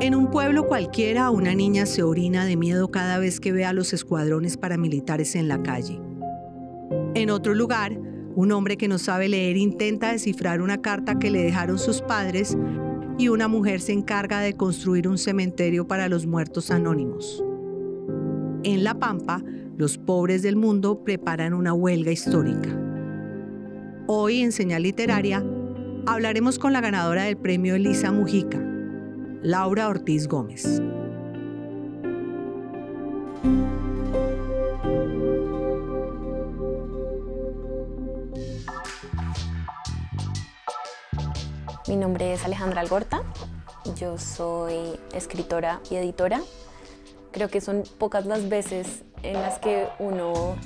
En un pueblo cualquiera, una niña se orina de miedo cada vez que ve a los escuadrones paramilitares en la calle. En otro lugar, un hombre que no sabe leer intenta descifrar una carta que le dejaron sus padres y una mujer se encarga de construir un cementerio para los muertos anónimos. En La Pampa, los pobres del mundo preparan una huelga histórica. Hoy en Señal Literaria hablaremos con la ganadora del premio Elisa Mujica, Laura Ortiz Gómez. Mi nombre es Alejandra Algorta, yo soy escritora y editora. Creo que son pocas las veces en las que uno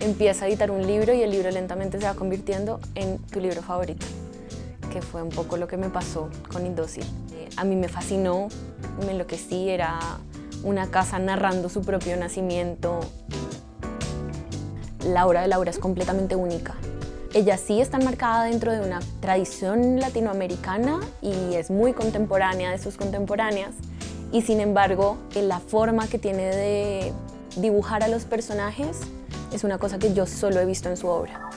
empieza a editar un libro y el libro lentamente se va convirtiendo en tu libro favorito, que fue un poco lo que me pasó con Indócil a mí me fascinó, me enloquecí, era una casa narrando su propio nacimiento. La obra de Laura es completamente única. Ella sí está enmarcada dentro de una tradición latinoamericana y es muy contemporánea de sus contemporáneas y sin embargo la forma que tiene de dibujar a los personajes es una cosa que yo solo he visto en su obra.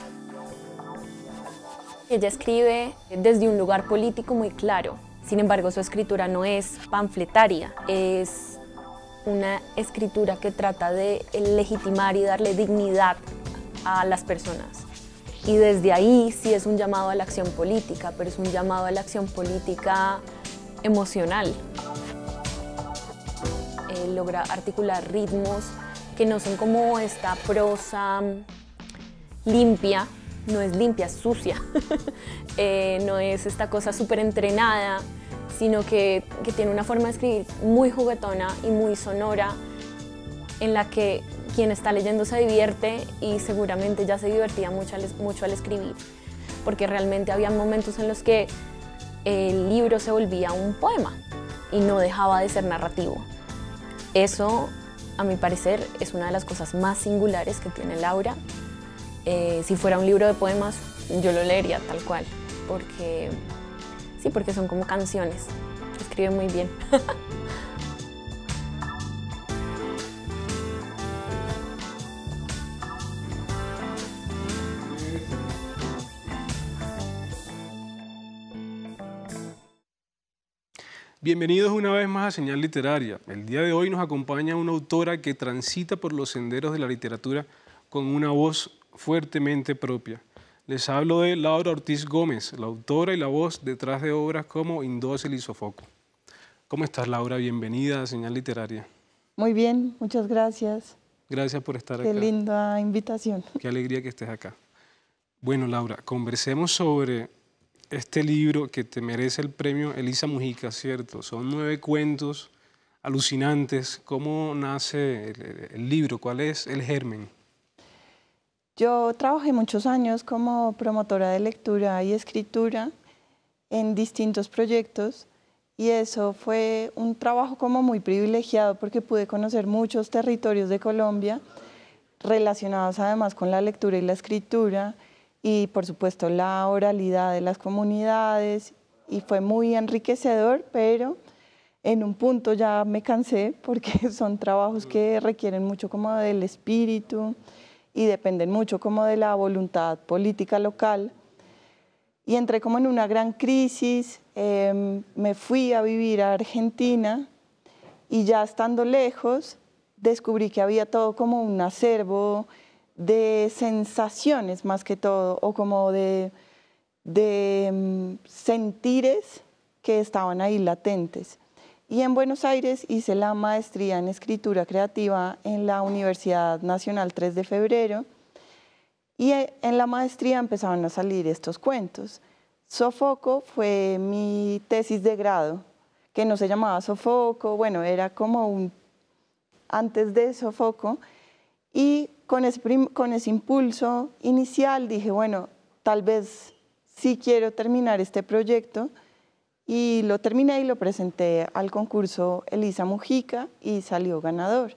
Ella escribe desde un lugar político muy claro, sin embargo, su escritura no es panfletaria, es una escritura que trata de legitimar y darle dignidad a las personas. Y desde ahí sí es un llamado a la acción política, pero es un llamado a la acción política emocional. Él logra articular ritmos que no son como esta prosa limpia, no es limpia, sucia, eh, no es esta cosa súper entrenada, sino que, tiene una forma de escribir muy juguetona y muy sonora, en la que quien está leyendo se divierte y seguramente ya se divertía mucho mucho al escribir, porque realmente había momentos en los que el libro se volvía un poema y no dejaba de ser narrativo. Eso, a mi parecer, es una de las cosas más singulares que tiene Laura eh, si fuera un libro de poemas, yo lo leería tal cual, porque sí, porque son como canciones. Escribe muy bien. Bienvenidos una vez más a Señal Literaria. El día de hoy nos acompaña una autora que transita por los senderos de la literatura con una voz fuertemente propia. Les hablo de Laura Ortiz Gómez, la autora y la voz detrás de obras como Indócil y Sofoco. ¿Cómo estás, Laura? Bienvenida a Señal Literaria. Muy bien, muchas gracias. Gracias por estar Qué acá. Qué linda invitación. Qué alegría que estés acá. Bueno, Laura, conversemos sobre este libro que te merece el premio Elisa Mujica, ¿cierto? Son nueve cuentos alucinantes. ¿Cómo nace el libro? ¿Cuál es el germen? Yo trabajé muchos años como promotora de lectura y escritura en distintos proyectos y eso fue un trabajo como muy privilegiado porque pude conocer muchos territorios de Colombia relacionados además con la lectura y la escritura y por supuesto la oralidad de las comunidades y fue muy enriquecedor, pero en un punto ya me cansé porque son trabajos que requieren mucho como del espíritu y dependen mucho como de la voluntad política local. Y entré como en una gran crisis, em, me fui a vivir a Argentina y ya estando lejos descubrí que había todo como un acervo de sensaciones más que todo, o como de, em, sentires que estaban ahí latentes. Y en Buenos Aires hice la maestría en escritura creativa en la Universidad Nacional 3 de Febrero. Y eh, en la maestría empezaron a salir estos cuentos. Sofoco fue mi tesis de grado, que no se llamaba Sofoco, bueno, era como un antes de Sofoco. Y con ese, con ese impulso inicial dije, bueno, tal vez sí quiero terminar este proyecto y lo terminé y lo presenté al concurso Elisa Mujica y salió ganador.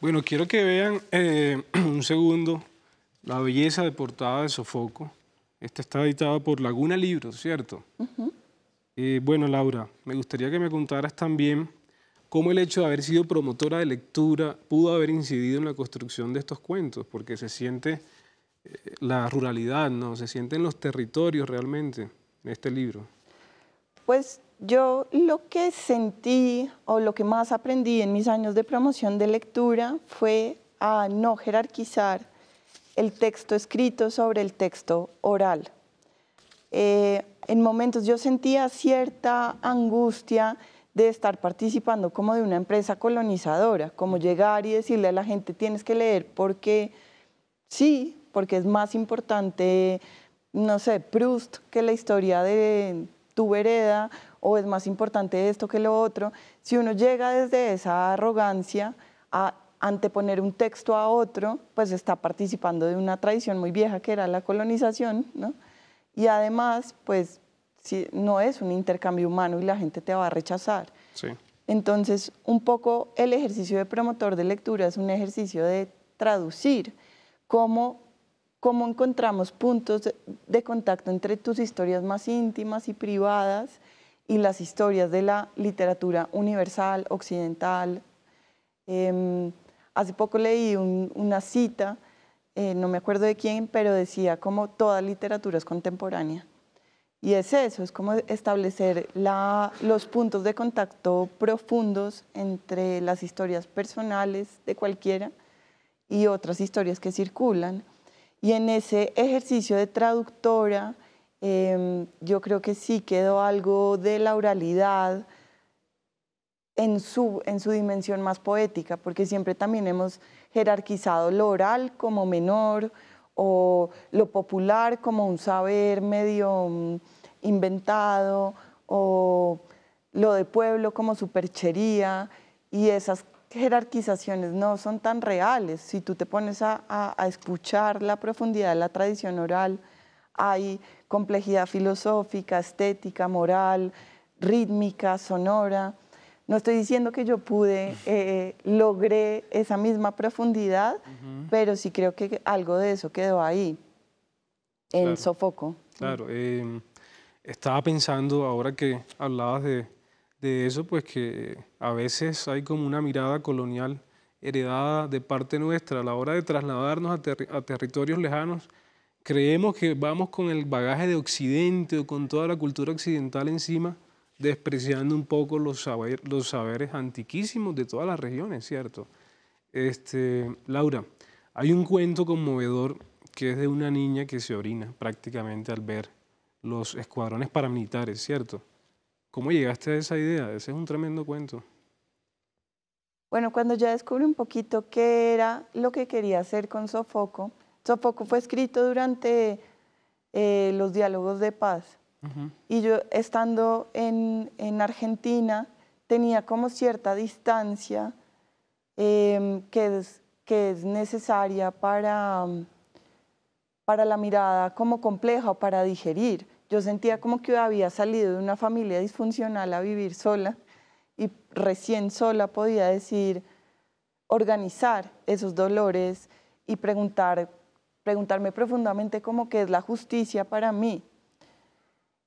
Bueno, quiero que vean eh, un segundo la belleza de portada de Sofoco. Esta está editada por Laguna Libros, ¿cierto? Eh, bueno, Laura, me gustaría que me contaras también cómo el hecho de haber sido promotora de lectura pudo haber incidido en la construcción de estos cuentos, porque se siente eh, la ruralidad, ¿no? Se sienten los territorios realmente en este libro pues yo lo que sentí o lo que más aprendí en mis años de promoción de lectura fue a no jerarquizar el texto escrito sobre el texto oral. Eh, en momentos yo sentía cierta angustia de estar participando como de una empresa colonizadora, como llegar y decirle a la gente tienes que leer porque sí, porque es más importante, no sé, Proust que la historia de tu vereda o es más importante esto que lo otro, si uno llega desde esa arrogancia a anteponer un texto a otro, pues está participando de una tradición muy vieja que era la colonización, ¿no? Y además, pues no es un intercambio humano y la gente te va a rechazar. Entonces, un poco el ejercicio de promotor de lectura es un ejercicio de traducir cómo cómo encontramos puntos de contacto entre tus historias más íntimas y privadas y las historias de la literatura universal, occidental. Em, hace poco leí una cita, eh, no me acuerdo de quién, pero decía como toda literatura es contemporánea. Y es eso, es como establecer los puntos de contacto profundos entre las historias personales de cualquiera y otras historias que circulan y en ese ejercicio de traductora, em, yo creo que sí quedó algo de la oralidad en su, en su dimensión más poética, porque siempre también hemos jerarquizado lo oral como menor o lo popular como un saber medio mm, inventado o lo de pueblo como superchería y esas jerarquizaciones no son tan reales. Si tú te pones a, escuchar la profundidad de la tradición oral, hay complejidad filosófica, estética, moral, rítmica, sonora. No estoy diciendo que yo pude, eh, eh logré esa misma profundidad, pero sí creo que algo de eso quedó ahí, en sofoco. Claro, em, estaba pensando ahora que hablabas de, de eso, pues que a veces hay como una mirada colonial heredada de parte nuestra a la hora de trasladarnos a, territorios lejanos. Creemos que vamos con el bagaje de Occidente o con toda la cultura occidental encima, despreciando un poco los, los saberes antiquísimos de todas las regiones, ¿cierto? Este, Laura, hay un cuento conmovedor que es de una niña que se orina prácticamente al ver los escuadrones paramilitares, ¿cierto? ¿Cómo llegaste a esa idea? Ese es un tremendo cuento. Bueno, cuando ya descubrí un poquito qué era lo que quería hacer con Sofoco, Sofoco fue escrito durante eh, los diálogos de paz. Y yo estando en, Argentina tenía como cierta distancia em, que, es, necesaria para, para la mirada como compleja o para digerir yo sentía como que había salido de una familia disfuncional a vivir sola y recién sola podía decir, organizar esos dolores y preguntar, preguntarme profundamente cómo que es la justicia para mí.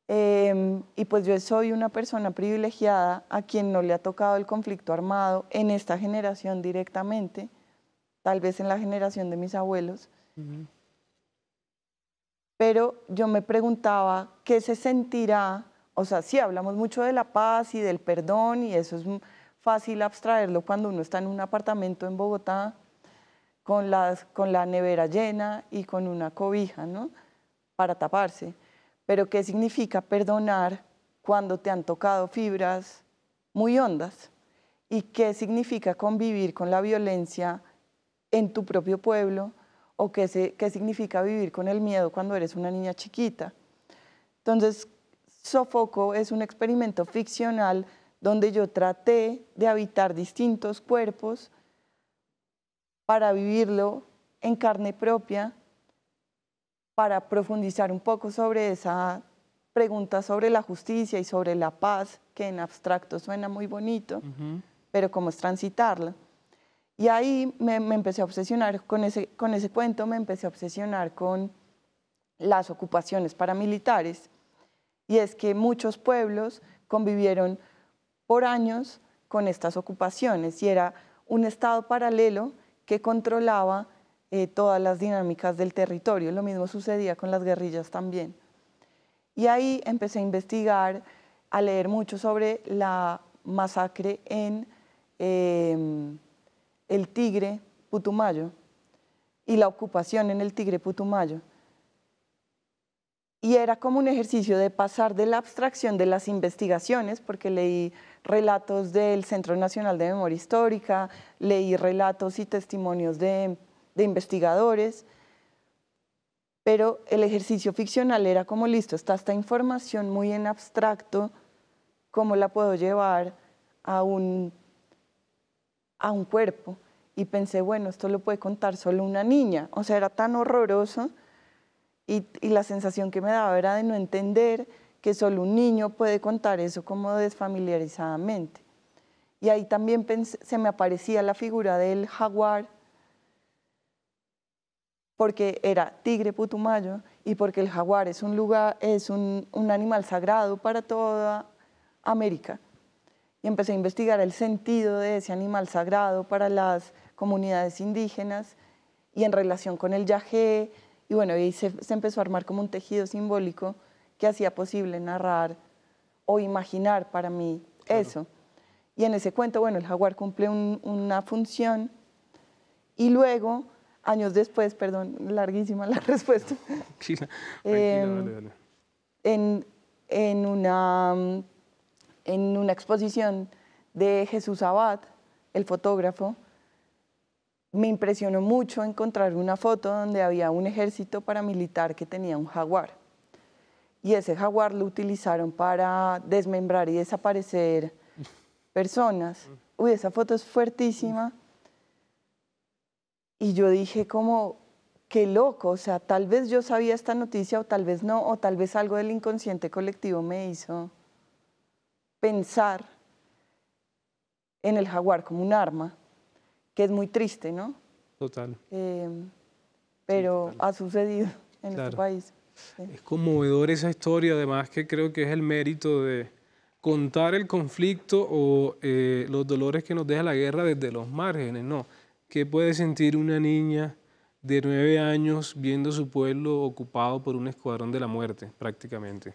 Em, y pues yo soy una persona privilegiada a quien no le ha tocado el conflicto armado en esta generación directamente, tal vez en la generación de mis abuelos pero yo me preguntaba qué se sentirá, o sea, sí hablamos mucho de la paz y del perdón y eso es fácil abstraerlo cuando uno está en un apartamento en Bogotá con, la nevera llena y con una cobija, ¿no? Para taparse. Pero ¿qué significa perdonar cuando te han tocado fibras muy hondas? ¿Y qué significa convivir con la violencia en tu propio pueblo? o qué, significa vivir con el miedo cuando eres una niña chiquita. Entonces, Sofoco es un experimento ficcional donde yo traté de habitar distintos cuerpos para vivirlo en carne propia, para profundizar un poco sobre esa pregunta sobre la justicia y sobre la paz, que en abstracto suena muy bonito, pero cómo es transitarla. Y ahí me, empecé a obsesionar con ese, con ese cuento, me empecé a obsesionar con las ocupaciones paramilitares. Y es que muchos pueblos convivieron por años con estas ocupaciones y era un Estado paralelo que controlaba eh, todas las dinámicas del territorio. Lo mismo sucedía con las guerrillas también. Y ahí empecé a investigar, a leer mucho sobre la masacre en... Em, el Tigre Putumayo y la ocupación en el Tigre Putumayo. Y era como un ejercicio de pasar de la abstracción de las investigaciones, porque leí relatos del Centro Nacional de Memoria Histórica, leí relatos y testimonios de, investigadores, pero el ejercicio ficcional era como, listo, está esta información muy en abstracto, ¿cómo la puedo llevar a un, a un cuerpo? y pensé, bueno, esto lo puede contar solo una niña. O sea, era tan horroroso y, la sensación que me daba era de no entender que solo un niño puede contar eso como desfamiliarizadamente. Y ahí también se me aparecía la figura del jaguar, porque era tigre putumayo y porque el jaguar es un, lugar, es un animal sagrado para toda América y empecé a investigar el sentido de ese animal sagrado para las comunidades indígenas y en relación con el yagé. Y bueno, se, empezó a armar como un tejido simbólico que hacía posible narrar o imaginar para mí eso. Y en ese cuento, bueno, el jaguar cumple una función y luego, años después, perdón, larguísima la respuesta. Em, en, una, en una exposición de Jesús Abad, el fotógrafo, me impresionó mucho encontrar una foto donde había un ejército paramilitar que tenía un jaguar. Y ese jaguar lo utilizaron para desmembrar y desaparecer personas. Uy, esa foto es fuertísima. Y yo dije como, qué loco, o sea, tal vez yo sabía esta noticia o tal vez no, o tal vez algo del inconsciente colectivo me hizo pensar en el jaguar como un arma que es muy triste, ¿no? Total. Eh, pero ha sucedido en este nuestro país. Es conmovedor esa historia, además que creo que es el mérito de contar el conflicto o eh, los dolores que nos deja la guerra desde los márgenes, ¿no? ¿Qué puede sentir una niña de nueve años viendo su pueblo ocupado por un escuadrón de la muerte, prácticamente?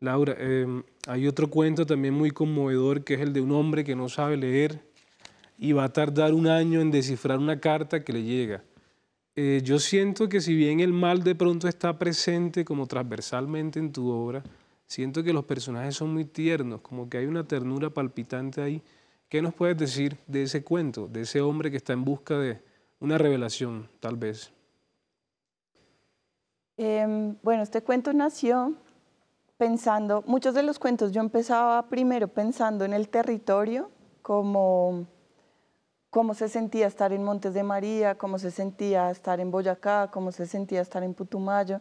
Laura, eh, hay otro cuento también muy conmovedor que es el de un hombre que no sabe leer y va a tardar un año en descifrar una carta que le llega. Eh, yo siento que si bien el mal de pronto está presente como transversalmente en tu obra, siento que los personajes son muy tiernos, como que hay una ternura palpitante ahí. ¿Qué nos puedes decir de ese cuento, de ese hombre que está en busca de una revelación, tal vez? Em, bueno, este cuento nació pensando, muchos de los cuentos yo empezaba primero pensando en el territorio como cómo se sentía estar en Montes de María, cómo se sentía estar en Boyacá, cómo se sentía estar en Putumayo.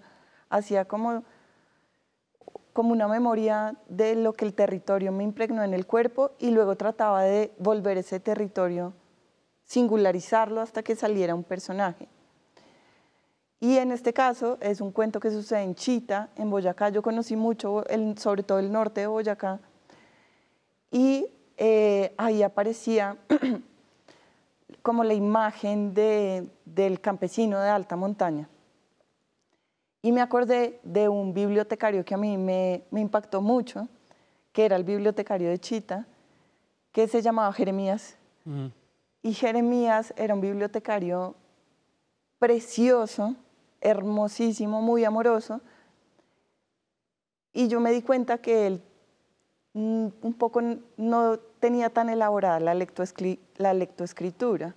Hacía como, como una memoria de lo que el territorio me impregnó en el cuerpo y luego trataba de volver ese territorio, singularizarlo hasta que saliera un personaje. Y en este caso es un cuento que sucede en Chita, en Boyacá. Yo conocí mucho, el, sobre todo el norte de Boyacá. Y eh, ahí aparecía como la imagen del campesino de alta montaña. Y me acordé de un bibliotecario que a mí me, impactó mucho, que era el bibliotecario de Chita, que se llamaba Jeremías. Y Jeremías era un bibliotecario precioso, hermosísimo, muy amoroso. Y yo me di cuenta que él mm, un poco no tenía tan elaborada la, lectoescritura.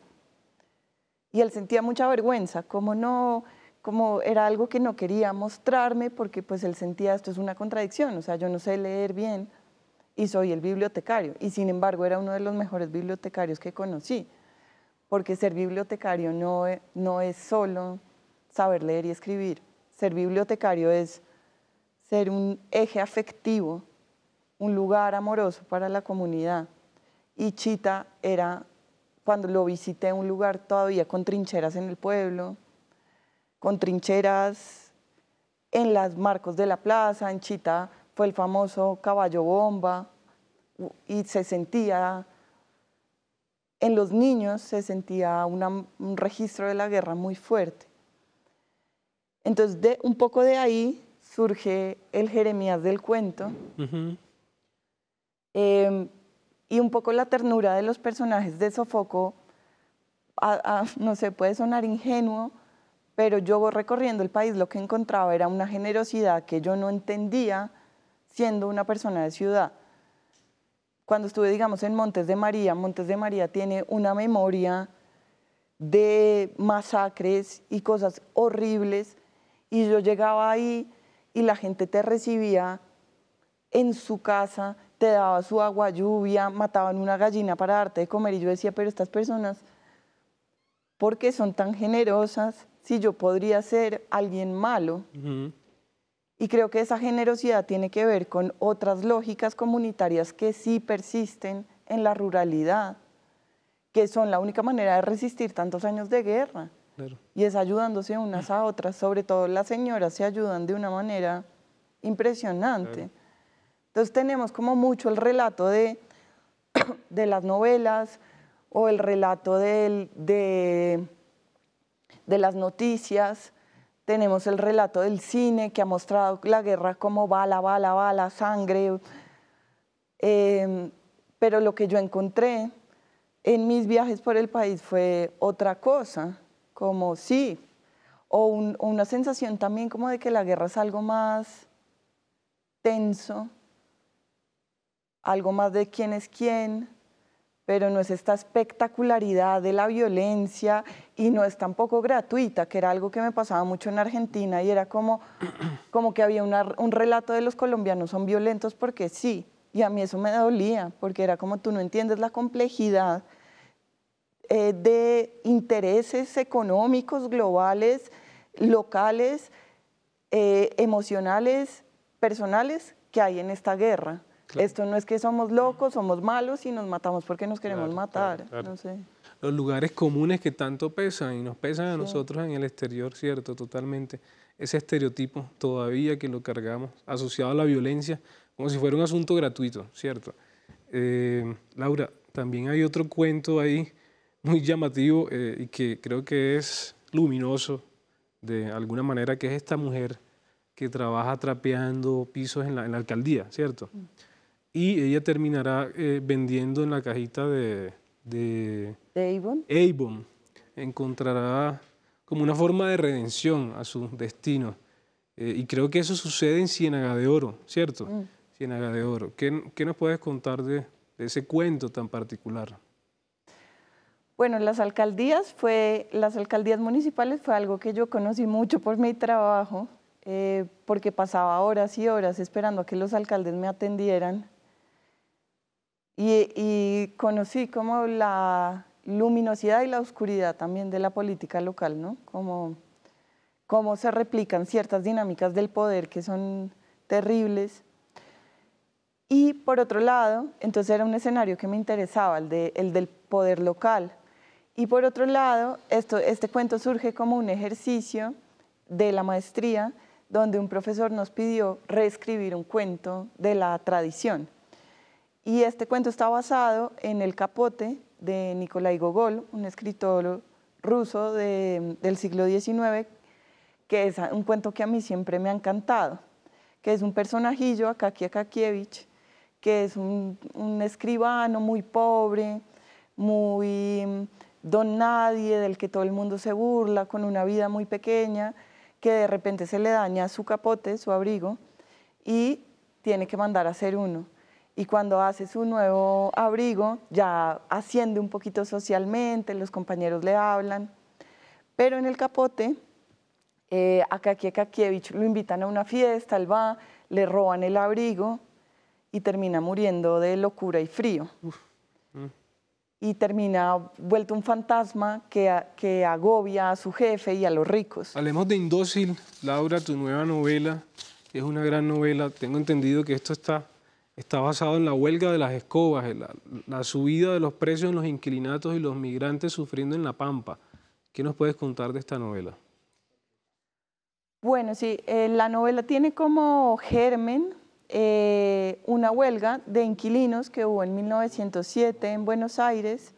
Y él sentía mucha vergüenza, como no, como era algo que no quería mostrarme porque pues él sentía esto es una contradicción, o sea, yo no sé leer bien y soy el bibliotecario. Y sin embargo era uno de los mejores bibliotecarios que conocí, porque ser bibliotecario no, no es solo saber leer y escribir, ser bibliotecario es ser un eje afectivo un lugar amoroso para la comunidad. Y Chita era, cuando lo visité, un lugar todavía con trincheras en el pueblo, con trincheras en las marcos de la plaza. En Chita fue el famoso caballo bomba y se sentía, en los niños se sentía un registro de la guerra muy fuerte. Entonces, de, un poco de ahí surge el Jeremías del cuento. Em, y un poco la ternura de los personajes de Sofoco, no sé, puede sonar ingenuo, pero yo recorriendo el país lo que encontraba era una generosidad que yo no entendía siendo una persona de ciudad. Cuando estuve, digamos, en Montes de María, Montes de María tiene una memoria de masacres y cosas horribles, y yo llegaba ahí y la gente te recibía en su casa te daba su agua, lluvia, mataban una gallina para darte de comer. Y yo decía, pero estas personas, ¿por qué son tan generosas si yo podría ser alguien malo? Y creo que esa generosidad tiene que ver con otras lógicas comunitarias que sí persisten en la ruralidad, que son la única manera de resistir tantos años de guerra. Y es ayudándose unas a otras, sobre todo las señoras se ayudan de una manera impresionante. Entonces tenemos como mucho el relato de, las novelas o el relato de, las noticias, tenemos el relato del cine que ha mostrado la guerra como bala, bala, bala, sangre. Em, pero lo que yo encontré en mis viajes por el país fue otra cosa, como sí, o una sensación también como de que la guerra es algo más tenso, algo más de quién es quién, pero no es esta espectacularidad de la violencia y no es tampoco gratuita, que era algo que me pasaba mucho en Argentina y era como, que había un relato de los colombianos son violentos porque sí, y a mí eso me dolía, porque era como tú no entiendes la complejidad eh, de intereses económicos, globales, locales, eh, emocionales, personales que hay en esta guerra. Esto no es que somos locos, somos malos y nos matamos porque nos queremos matar. no sé. Los lugares comunes que tanto pesan y nos pesan a nosotros en el exterior, cierto, totalmente. Ese estereotipo todavía que lo cargamos, asociado a la violencia, como si fuera un asunto gratuito, cierto. Eh, Laura, también hay otro cuento ahí muy llamativo eh, y que creo que es luminoso de alguna manera, que es esta mujer que trabaja trapeando pisos en la, alcaldía, ¿cierto? Mm y ella terminará eh, vendiendo en la cajita de... ¿De, Avon? Avon. Encontrará como una forma de redención a su destino. Eh, y creo que eso sucede en Ciénaga de Oro, ¿cierto? Mm. de Oro. ¿Qué, nos puedes contar de, ese cuento tan particular? Bueno, las alcaldías fue, las alcaldías municipales fue algo que yo conocí mucho por mi trabajo, eh, porque pasaba horas y horas esperando a que los alcaldes me atendieran y, conocí como la luminosidad y la oscuridad también de la política local, ¿no? Como cómo se replican ciertas dinámicas del poder que son terribles. Y por otro lado, entonces era un escenario que me interesaba, el, el del poder local. Y por otro lado, esto, este cuento surge como un ejercicio de la maestría donde un profesor nos pidió reescribir un cuento de la tradición. Y este cuento está basado en El capote de Nikolai Gogol, un escritor ruso del siglo XIX, que es un cuento que a mí siempre me ha encantado, que es un personajillo, Akaki Akakievich, que es un, escribano muy pobre, muy don nadie, del que todo el mundo se burla, con una vida muy pequeña, que de repente se le daña su capote, su abrigo, y tiene que mandar a hacer uno y cuando hace su nuevo abrigo ya asciende un poquito socialmente, los compañeros le hablan. Pero en el capote, eh, a lo invitan a una fiesta, él va, le roban el abrigo y termina muriendo de locura y frío. Mm. Y termina vuelto un fantasma que, que agobia a su jefe y a los ricos. Hablemos de Indócil, Laura, tu nueva novela. Es una gran novela. Tengo entendido que esto está está basado en la huelga de las escobas, en la, subida de los precios en los inquilinatos y los migrantes sufriendo en La Pampa. ¿Qué nos puedes contar de esta novela? Bueno, sí, eh, la novela tiene como germen eh, una huelga de inquilinos que hubo en 1907 en Buenos Aires,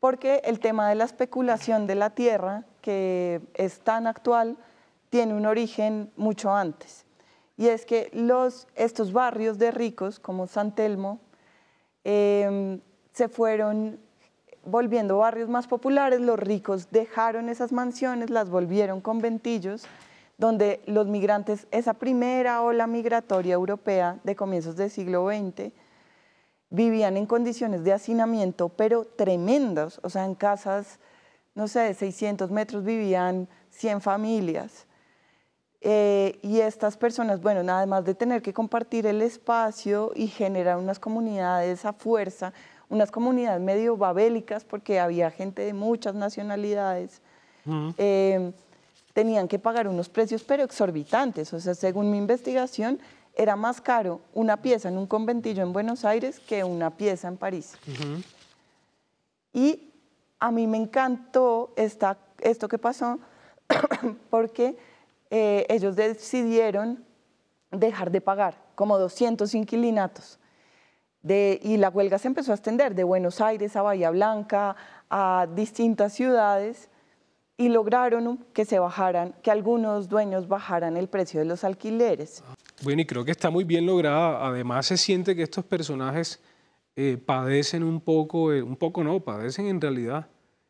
porque el tema de la especulación de la tierra, que es tan actual, tiene un origen mucho antes y es que estos barrios de ricos, como San Telmo, em, se fueron volviendo barrios más populares, los ricos dejaron esas mansiones, las volvieron conventillos, donde los migrantes, esa primera ola migratoria europea de comienzos del siglo XX, vivían en condiciones de hacinamiento, pero tremendas, o sea, en casas, no sé, de 600 metros vivían 100 familias. Eh, y estas personas, bueno, nada más de tener que compartir el espacio y generar unas comunidades a fuerza, unas comunidades medio babélicas, porque había gente de muchas nacionalidades, eh, tenían que pagar unos precios pero exorbitantes. O sea, según mi investigación, era más caro una pieza en un conventillo en Buenos Aires que una pieza en París. Y a mí me encantó esto que pasó porque eh, ellos decidieron dejar de pagar como 200 inquilinatos. y la huelga se empezó a extender de Buenos Aires a Bahía Blanca, a distintas ciudades, y lograron que se bajaran, que algunos dueños bajaran el precio de los alquileres. Bueno, y creo que está muy bien lograda. Además, se siente que estos personajes eh, padecen un poco, eh, un poco no, padecen en realidad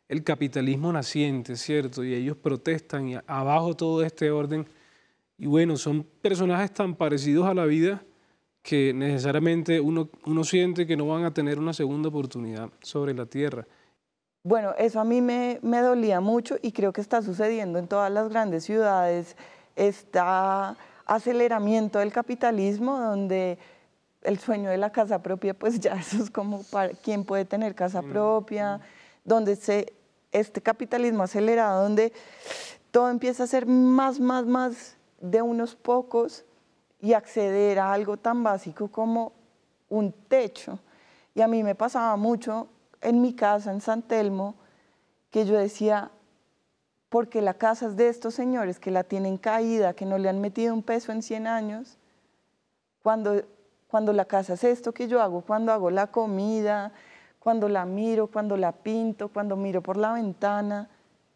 el capitalismo naciente, ¿cierto? Y ellos protestan y abajo todo este orden. Y bueno, son personajes tan parecidos a la vida que necesariamente uno, uno siente que no van a tener una segunda oportunidad sobre la Tierra. Bueno, eso a mí me, dolía mucho y creo que está sucediendo en todas las grandes ciudades. Está aceleramiento del capitalismo, donde el sueño de la casa propia, pues ya eso es como para, quién puede tener casa mm, propia, mm. donde se este capitalismo acelerado donde todo empieza a ser más, más, más de unos pocos y acceder a algo tan básico como un techo. Y a mí me pasaba mucho en mi casa, en San Telmo, que yo decía, porque la casa es de estos señores que la tienen caída, que no le han metido un peso en 100 años, cuando, cuando la casa es esto que yo hago, cuando hago la comida, cuando la miro, cuando la pinto, cuando miro por la ventana.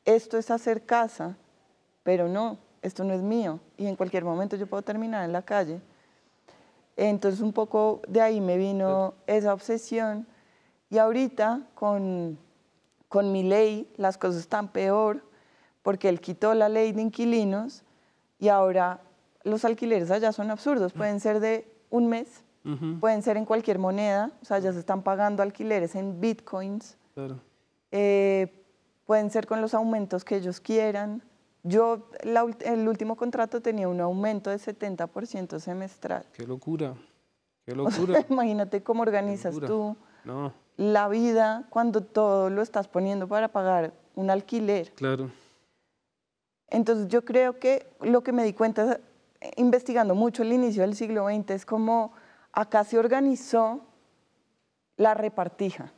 Esto es hacer casa, pero no, esto no es mío y en cualquier momento yo puedo terminar en la calle. Entonces un poco de ahí me vino esa obsesión y ahorita con, con mi ley las cosas están peor porque él quitó la ley de inquilinos y ahora los alquileres allá son absurdos, mm. pueden ser de un mes, pueden ser en cualquier moneda, o sea, ya se están pagando alquileres en bitcoins, eh, pueden ser con los aumentos que ellos quieran. Yo el último contrato tenía un aumento de 70% semestral. Qué locura, qué locura. imagínate cómo organizas tú la vida cuando todo lo estás poniendo para pagar un alquiler. Claro. Entonces yo creo que lo que me di cuenta eh, investigando mucho el inicio del siglo XX es como acá se organizó la repartija,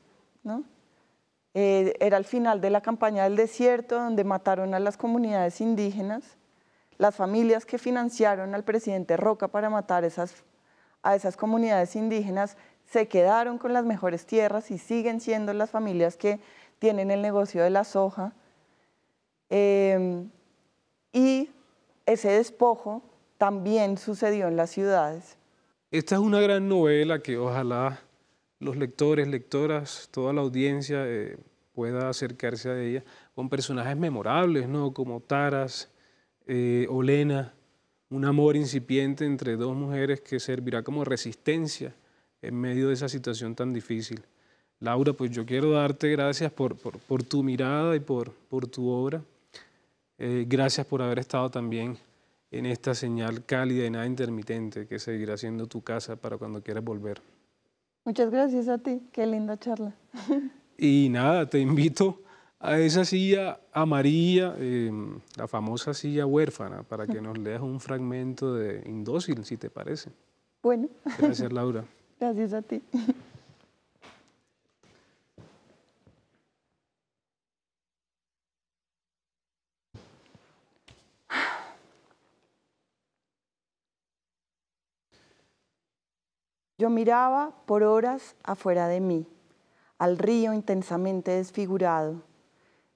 eh, era el final de la campaña del desierto, donde mataron a las comunidades indígenas, las familias que financiaron al presidente Roca para matar a esas comunidades indígenas se quedaron con las mejores tierras y siguen siendo las familias que tienen el negocio de la soja. Em, y ese despojo también sucedió en las ciudades. Esta es una gran novela que ojalá los lectores, lectoras, toda la audiencia eh, pueda acercarse a ella con personajes memorables, ¿no? Como Taras, eh, Olena, un amor incipiente entre dos mujeres que servirá como resistencia en medio de esa situación tan difícil. Laura, pues yo quiero darte gracias por, tu mirada y por, tu obra. Eh, gracias por haber estado también en esta señal cálida y nada intermitente que seguirá siendo tu casa para cuando quieras volver. Muchas gracias a ti, qué linda charla. y nada, te invito a esa silla amarilla, em, la famosa silla huérfana, para que nos leas un fragmento de Indócil, si te parece. Bueno. Gracias, Laura. Gracias a ti. Yo miraba por horas afuera de mí, al río intensamente desfigurado.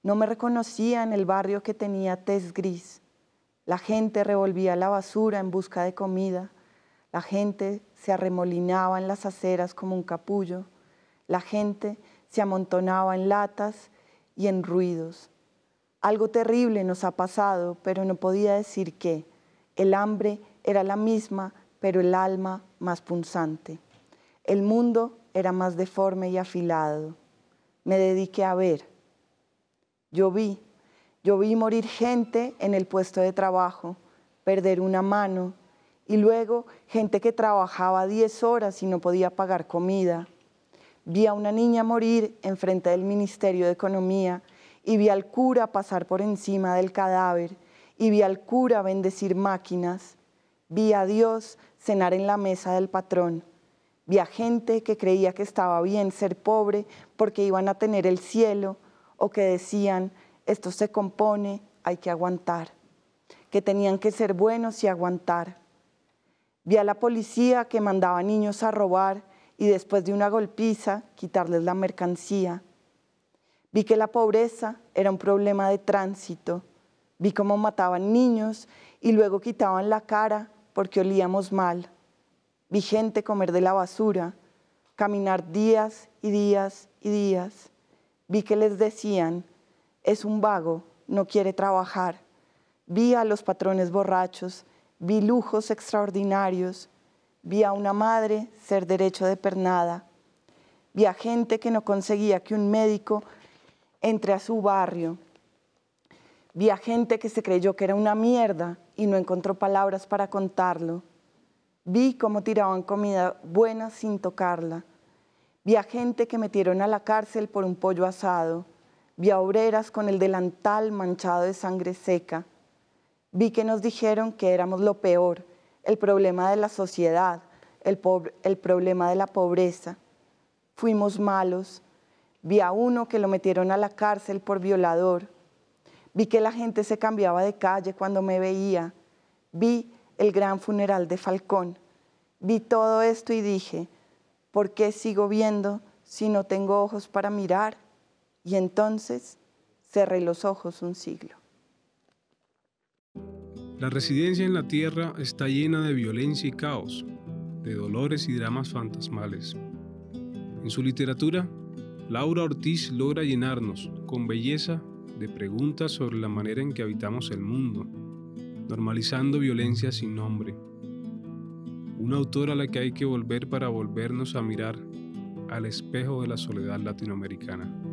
No me reconocía en el barrio que tenía tez gris. La gente revolvía la basura en busca de comida. La gente se arremolinaba en las aceras como un capullo. La gente se amontonaba en latas y en ruidos. Algo terrible nos ha pasado, pero no podía decir qué. El hambre era la misma pero el alma más punzante. El mundo era más deforme y afilado. Me dediqué a ver. Yo vi, yo vi morir gente en el puesto de trabajo, perder una mano y luego gente que trabajaba 10 horas y no podía pagar comida. Vi a una niña morir enfrente del Ministerio de Economía y vi al cura pasar por encima del cadáver y vi al cura bendecir máquinas Vi a Dios cenar en la mesa del patrón. Vi a gente que creía que estaba bien ser pobre porque iban a tener el cielo o que decían, esto se compone, hay que aguantar. Que tenían que ser buenos y aguantar. Vi a la policía que mandaba niños a robar y después de una golpiza quitarles la mercancía. Vi que la pobreza era un problema de tránsito. Vi cómo mataban niños y luego quitaban la cara porque olíamos mal, Vi gente comer de la basura, caminar días y días y días. Vi que les decían, es un vago, no quiere trabajar. Vi a los patrones borrachos, vi lujos extraordinarios, vi a una madre ser derecho de pernada, vi a gente que no conseguía que un médico entre a su barrio, vi a gente que se creyó que era una mierda y no encontró palabras para contarlo. Vi cómo tiraban comida buena sin tocarla. Vi a gente que metieron a la cárcel por un pollo asado. Vi a obreras con el delantal manchado de sangre seca. Vi que nos dijeron que éramos lo peor, el problema de la sociedad, el, problema de la pobreza. Fuimos malos. Vi a uno que lo metieron a la cárcel por violador Vi que la gente se cambiaba de calle cuando me veía. Vi el gran funeral de Falcón. Vi todo esto y dije, ¿por qué sigo viendo si no tengo ojos para mirar? Y entonces cerré los ojos un siglo. La residencia en la Tierra está llena de violencia y caos, de dolores y dramas fantasmales. En su literatura, Laura Ortiz logra llenarnos, con belleza de preguntas sobre la manera en que habitamos el mundo, normalizando violencia sin nombre. Una autora a la que hay que volver para volvernos a mirar al espejo de la soledad latinoamericana.